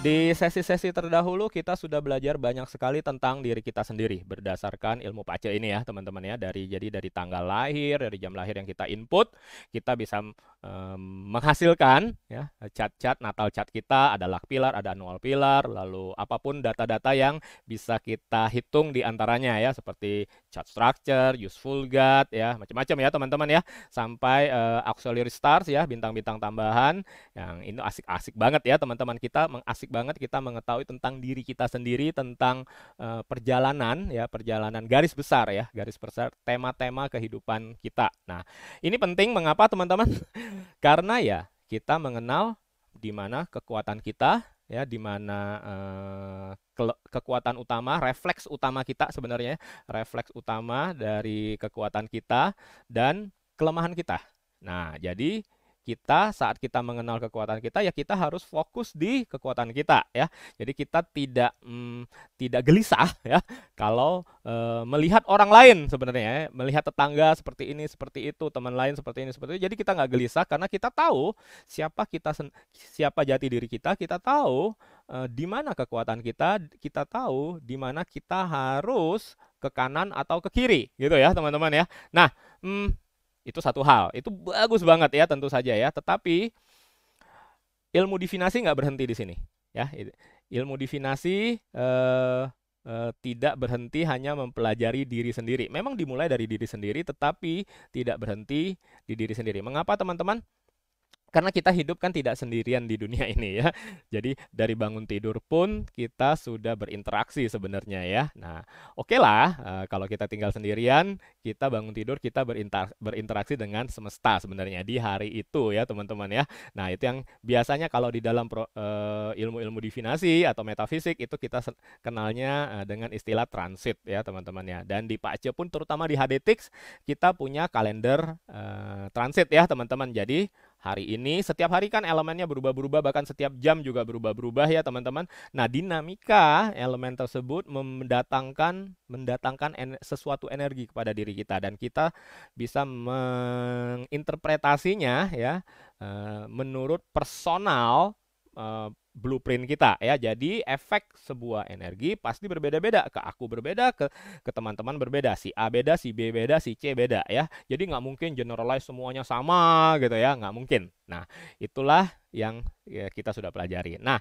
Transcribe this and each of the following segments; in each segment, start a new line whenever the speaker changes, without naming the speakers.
Di sesi-sesi terdahulu kita sudah belajar banyak sekali tentang diri kita sendiri berdasarkan ilmu pace ini ya teman-teman ya dari jadi dari tanggal lahir dari jam lahir yang kita input kita bisa um, menghasilkan ya cat-cat Natal cat kita ada luck pilar, ada annual pilar, lalu apapun data-data yang bisa kita hitung di antaranya ya seperti chart structure, useful gut ya, macam-macam ya teman-teman ya. Sampai uh, auxiliary stars ya, bintang-bintang tambahan yang ini asik-asik banget ya teman-teman kita mengasik banget kita mengetahui tentang diri kita sendiri, tentang uh, perjalanan ya, perjalanan garis besar ya, garis besar tema-tema kehidupan kita. Nah, ini penting mengapa teman-teman karena ya kita mengenal di mana kekuatan kita, ya di mana eh, kekuatan utama, refleks utama kita sebenarnya, ya, refleks utama dari kekuatan kita dan kelemahan kita. Nah, jadi kita saat kita mengenal kekuatan kita ya kita harus fokus di kekuatan kita ya. Jadi kita tidak mm, tidak gelisah ya kalau e, melihat orang lain sebenarnya ya. melihat tetangga seperti ini seperti itu teman lain seperti ini seperti itu. Jadi kita nggak gelisah karena kita tahu siapa kita siapa jati diri kita kita tahu e, di mana kekuatan kita kita tahu di mana kita harus ke kanan atau ke kiri gitu ya teman-teman ya. Nah. Mm, itu satu hal. Itu bagus banget ya tentu saja ya. Tetapi ilmu divinasi nggak berhenti di sini ya. Ilmu divinasi eh, eh, tidak berhenti hanya mempelajari diri sendiri. Memang dimulai dari diri sendiri, tetapi tidak berhenti di diri sendiri. Mengapa teman-teman? karena kita hidup kan tidak sendirian di dunia ini ya. Jadi dari bangun tidur pun kita sudah berinteraksi sebenarnya ya. Nah, oke okay lah uh, eh, kalau kita tinggal sendirian, kita bangun tidur kita berinter berinteraksi dengan semesta sebenarnya di hari itu ya teman-teman ya. Nah, itu yang biasanya kalau di dalam eh, ilmu-ilmu uh, divinasi atau metafisik itu kita kenalnya eh, dengan istilah transit ya teman-teman ya. Dan di Pace pun terutama di HDTX kita punya kalender transit ya teman-teman. Jadi hari ini. Setiap hari kan elemennya berubah-berubah, bahkan setiap jam juga berubah-berubah ya teman-teman. Nah dinamika elemen tersebut mendatangkan mendatangkan en sesuatu energi kepada diri kita dan kita bisa menginterpretasinya ya eh, menurut personal eh, blueprint kita ya. Jadi efek sebuah energi pasti berbeda-beda. Ke aku berbeda, ke ke teman-teman berbeda. Si A beda, si B beda, si C beda ya. Jadi nggak mungkin generalize semuanya sama gitu ya, nggak mungkin. Nah itulah yang ya, kita sudah pelajari. Nah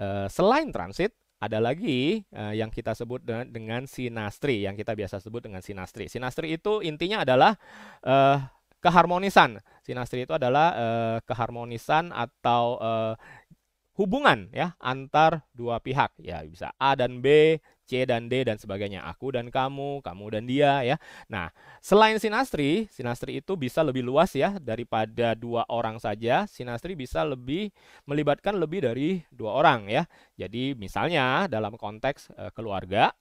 eh, selain transit ada lagi eh, yang kita sebut dengan, dengan sinastri, yang kita biasa sebut dengan sinastri. Sinastri itu intinya adalah eh, keharmonisan. Sinastri itu adalah eh, keharmonisan atau eh, hubungan ya antar dua pihak ya bisa A dan B, C dan D dan sebagainya. Aku dan kamu, kamu dan dia ya. Nah, selain sinastri, sinastri itu bisa lebih luas ya daripada dua orang saja. Sinastri bisa lebih melibatkan lebih dari dua orang ya. Jadi misalnya dalam konteks e, keluarga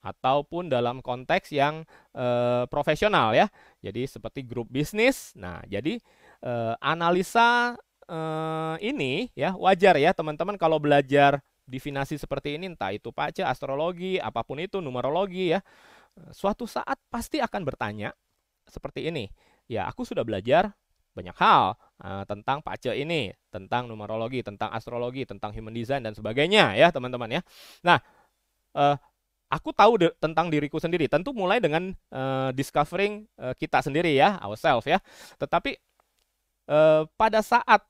ataupun dalam konteks yang e, profesional ya. Jadi seperti grup bisnis. Nah, jadi e, analisa eh, ini ya wajar ya teman-teman kalau belajar divinasi seperti ini entah itu pace, astrologi, apapun itu numerologi ya. Eh, suatu saat pasti akan bertanya seperti ini. Ya, aku sudah belajar banyak hal uh, tentang pace ini, tentang numerologi, tentang astrologi, tentang human design dan sebagainya ya, teman-teman ya. Nah, uh, aku tahu de- tentang diriku sendiri. Tentu mulai dengan uh, discovering uh, kita sendiri ya, ourselves ya. Tetapi uh, pada saat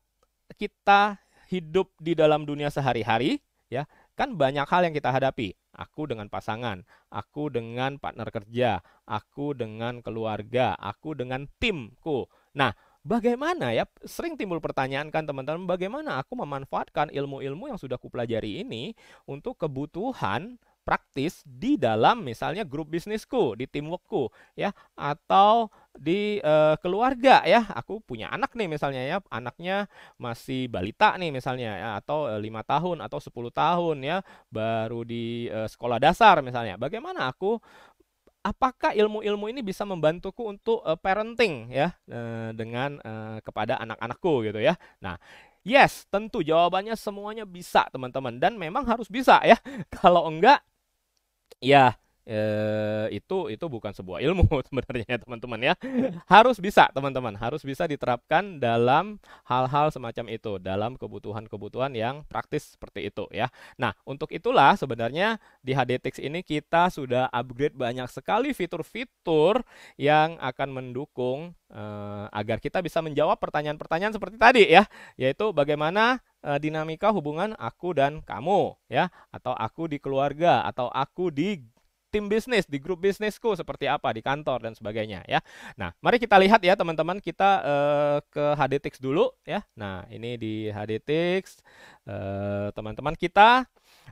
kita hidup di dalam dunia sehari-hari, ya, kan banyak hal yang kita hadapi. Aku dengan pasangan, aku dengan partner kerja, aku dengan keluarga, aku dengan timku. Nah, bagaimana ya sering timbul pertanyaan kan teman-teman bagaimana aku memanfaatkan ilmu-ilmu yang sudah kupelajari ini untuk kebutuhan praktis di dalam misalnya grup bisnisku, di teamworkku ya atau di uh, keluarga ya aku punya anak nih misalnya ya anaknya masih balita nih misalnya ya, atau eh, lima tahun atau 10 tahun ya baru di uh, sekolah dasar misalnya bagaimana aku apakah ilmu-ilmu ini bisa membantuku untuk uh, parenting ya uh, dengan uh, kepada anak-anakku gitu ya nah Yes, tentu jawabannya semuanya bisa teman-teman dan memang harus bisa ya. Kalau enggak Yeah. eh, itu itu bukan sebuah ilmu sebenarnya ya, teman-teman ya harus bisa teman-teman harus bisa diterapkan dalam hal-hal semacam itu dalam kebutuhan-kebutuhan yang praktis seperti itu ya nah untuk itulah sebenarnya di HDTX ini kita sudah upgrade banyak sekali fitur-fitur yang akan mendukung eh, agar kita bisa menjawab pertanyaan-pertanyaan seperti tadi ya yaitu bagaimana eh, dinamika hubungan aku dan kamu ya atau aku di keluarga atau aku di tim bisnis, di grup bisnisku seperti apa, di kantor dan sebagainya ya. Nah, mari kita lihat ya teman-teman, kita uh, ke HDTX dulu ya. Nah, ini di HDTX eh, teman-teman kita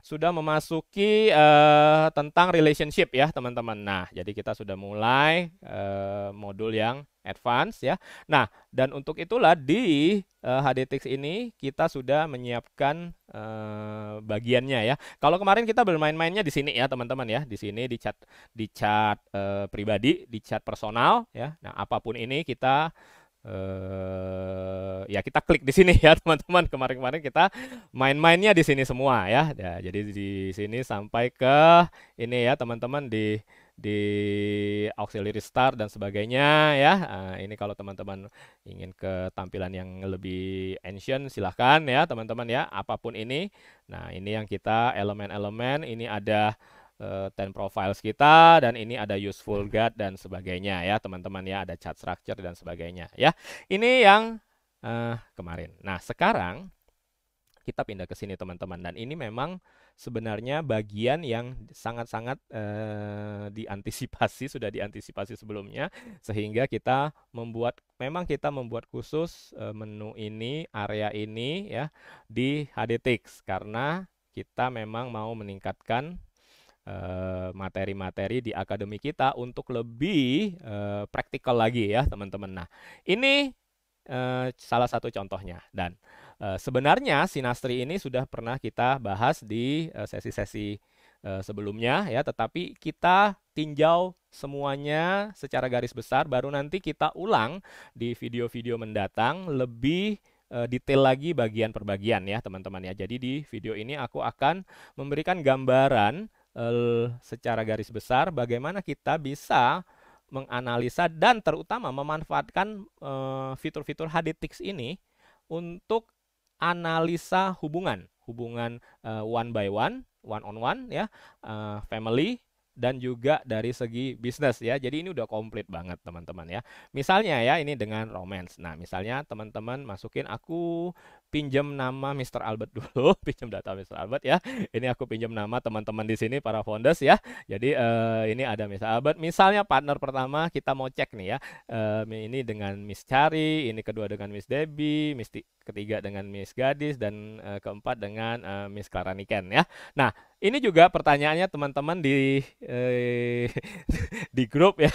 sudah memasuki uh, tentang relationship ya teman-teman. Nah, jadi kita sudah mulai uh, modul yang advance ya. Nah, dan untuk itulah di uh, eh, HDTX ini kita sudah menyiapkan uh, bagiannya ya. Kalau kemarin kita bermain-mainnya di sini ya teman-teman ya, di sini di chat di chat uh, pribadi, di chat personal ya. Nah, apapun ini kita eh, ya kita klik di sini ya teman-teman. Kemarin-kemarin kita main-mainnya di sini semua ya. ya. Jadi di sini sampai ke ini ya teman-teman di di auxiliary start dan sebagainya ya. uh, ini kalau teman-teman ingin ke tampilan yang lebih ancient silahkan ya teman-teman ya apapun ini. Nah, ini yang kita elemen-elemen ini ada Eh, ten profiles kita dan ini ada useful guide dan sebagainya ya teman-teman ya ada chart structure dan sebagainya ya ini yang uh, kemarin nah sekarang kita pindah ke sini teman-teman dan ini memang sebenarnya bagian yang sangat-sangat uh, diantisipasi sudah diantisipasi sebelumnya sehingga kita membuat memang kita membuat khusus uh, menu ini area ini ya di HDTX karena kita memang mau meningkatkan Eh, materi-materi di akademi kita untuk lebih eh, praktikal lagi ya teman-teman. Nah ini eh, salah satu contohnya dan sebenarnya sinastri ini sudah pernah kita bahas di sesi-sesi sebelumnya ya, tetapi kita tinjau semuanya secara garis besar baru nanti kita ulang di video-video mendatang lebih detail lagi bagian perbagian ya teman-teman ya. Jadi di video ini aku akan memberikan gambaran Eh, secara garis besar bagaimana kita bisa menganalisa dan terutama memanfaatkan eh, fitur-fitur HDTX ini untuk analisa hubungan, hubungan eh, one by one, one on one ya, family dan juga dari segi bisnis ya. Jadi ini udah komplit banget teman-teman ya. Misalnya ya ini dengan romance. Nah, misalnya teman-teman masukin aku pinjam nama Mr. Albert dulu, pinjam data Mr. Albert ya. Ini aku pinjam nama teman-teman di sini para founders ya. Jadi uh, ini ada Mr. Albert. Misalnya partner pertama kita mau cek nih ya. Uh, ini dengan Miss Cari, ini kedua dengan Miss Debbie, Miss ketiga dengan Miss Gadis dan uh, keempat dengan uh, Miss Clara Niken ya. Nah, ini juga pertanyaannya teman-teman di eh, di grup ya.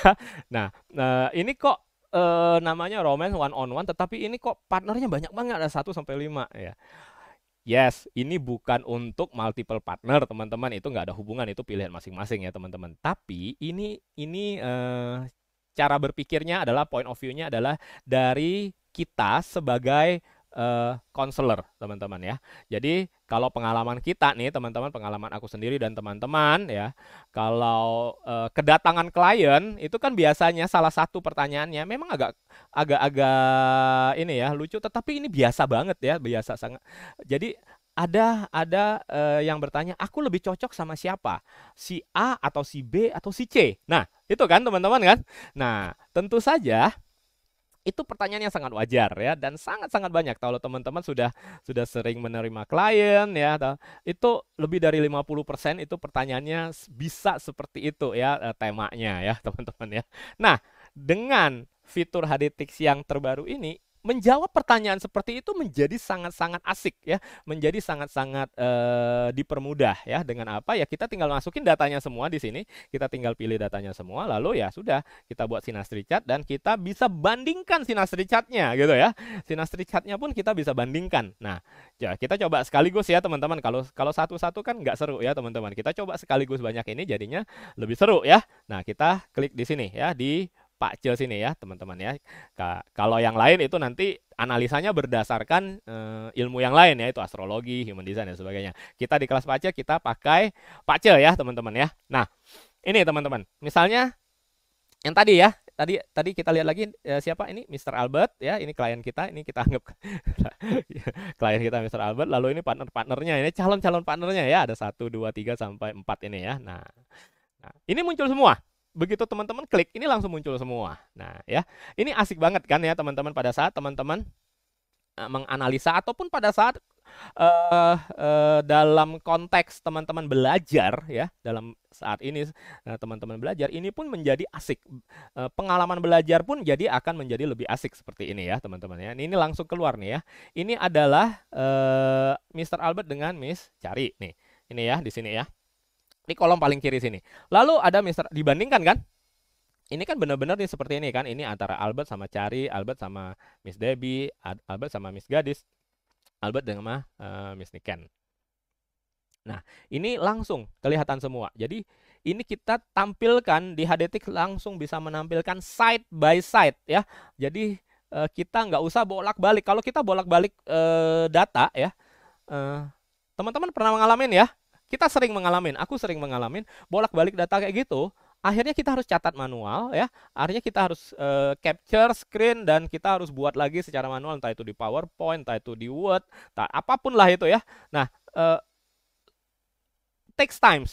Nah, uh, ini kok uh, namanya romance one on one tetapi ini kok partnernya banyak banget ada 1 sampai 5 ya. Yes, ini bukan untuk multiple partner, teman-teman. Itu nggak ada hubungan, itu pilihan masing-masing ya, teman-teman. Tapi ini ini uh, cara berpikirnya adalah point of view-nya adalah dari kita sebagai konselor, eh, uh, teman-teman ya. Jadi kalau pengalaman kita nih, teman-teman, pengalaman aku sendiri dan teman-teman ya, kalau uh, kedatangan klien itu kan biasanya salah satu pertanyaannya memang agak agak-agak ini ya lucu, tetapi ini biasa banget ya, biasa sangat. Jadi ada ada uh, yang bertanya, aku lebih cocok sama siapa? Si A atau si B atau si C? Nah, itu kan teman-teman kan? Nah, tentu saja itu pertanyaan yang sangat wajar ya dan sangat-sangat banyak kalau teman-teman sudah sudah sering menerima klien ya itu lebih dari 50% itu pertanyaannya bisa seperti itu ya e, temanya ya teman-teman ya. Nah, dengan fitur HDTix yang terbaru ini menjawab pertanyaan seperti itu menjadi sangat-sangat asik ya, menjadi sangat-sangat e, dipermudah ya dengan apa ya kita tinggal masukin datanya semua di sini, kita tinggal pilih datanya semua lalu ya sudah kita buat sinastri chart dan kita bisa bandingkan sinastri chartnya gitu ya. Sinastri chartnya pun kita bisa bandingkan. Nah, ya kita coba sekaligus ya teman-teman kalau kalau satu-satu kan nggak seru ya teman-teman. Kita coba sekaligus banyak ini jadinya lebih seru ya. Nah, kita klik di sini ya di Pak Cil sini ya teman-teman ya. kalau yang lain itu nanti analisanya berdasarkan uh, ilmu yang lain ya itu astrologi, human design dan sebagainya. Kita di kelas Pak kita pakai Pak ya teman-teman ya. Nah ini teman-teman misalnya yang tadi ya tadi tadi kita lihat lagi ya, siapa ini Mr. Albert ya ini klien kita ini kita anggap klien kita Mr. Albert lalu ini partner partnernya ini calon calon partnernya ya ada satu dua tiga sampai empat ini ya nah, nah ini muncul semua begitu teman-teman klik ini langsung muncul semua. Nah, ya. Ini asik banget kan ya teman-teman pada saat teman-teman eh, menganalisa ataupun pada saat uh, uh, dalam konteks teman-teman belajar ya dalam saat ini teman-teman uh, belajar ini pun menjadi asik uh, pengalaman belajar pun jadi akan menjadi lebih asik seperti ini ya teman-teman ya ini, langsung keluar nih ya ini adalah uh, Mr. Albert dengan Miss Cari nih ini ya di sini ya di kolom paling kiri sini. Lalu ada Mister dibandingkan kan? Ini kan benar-benar nih seperti ini kan? Ini antara Albert sama Cari, Albert sama Miss Debbie, Albert sama Miss Gadis, Albert dengan uh, Miss Niken. Nah, ini langsung kelihatan semua. Jadi ini kita tampilkan di HDTX langsung bisa menampilkan side by side ya. Jadi uh, kita nggak usah bolak-balik. Kalau kita bolak-balik uh, data ya, teman-teman pernah mengalamin ya? Kita sering mengalami, aku sering mengalami bolak-balik data kayak gitu. Akhirnya kita harus catat manual ya. Akhirnya kita harus uh, capture screen dan kita harus buat lagi secara manual entah itu di PowerPoint, entah itu di Word, entah apapun lah itu ya. Nah, uh, takes time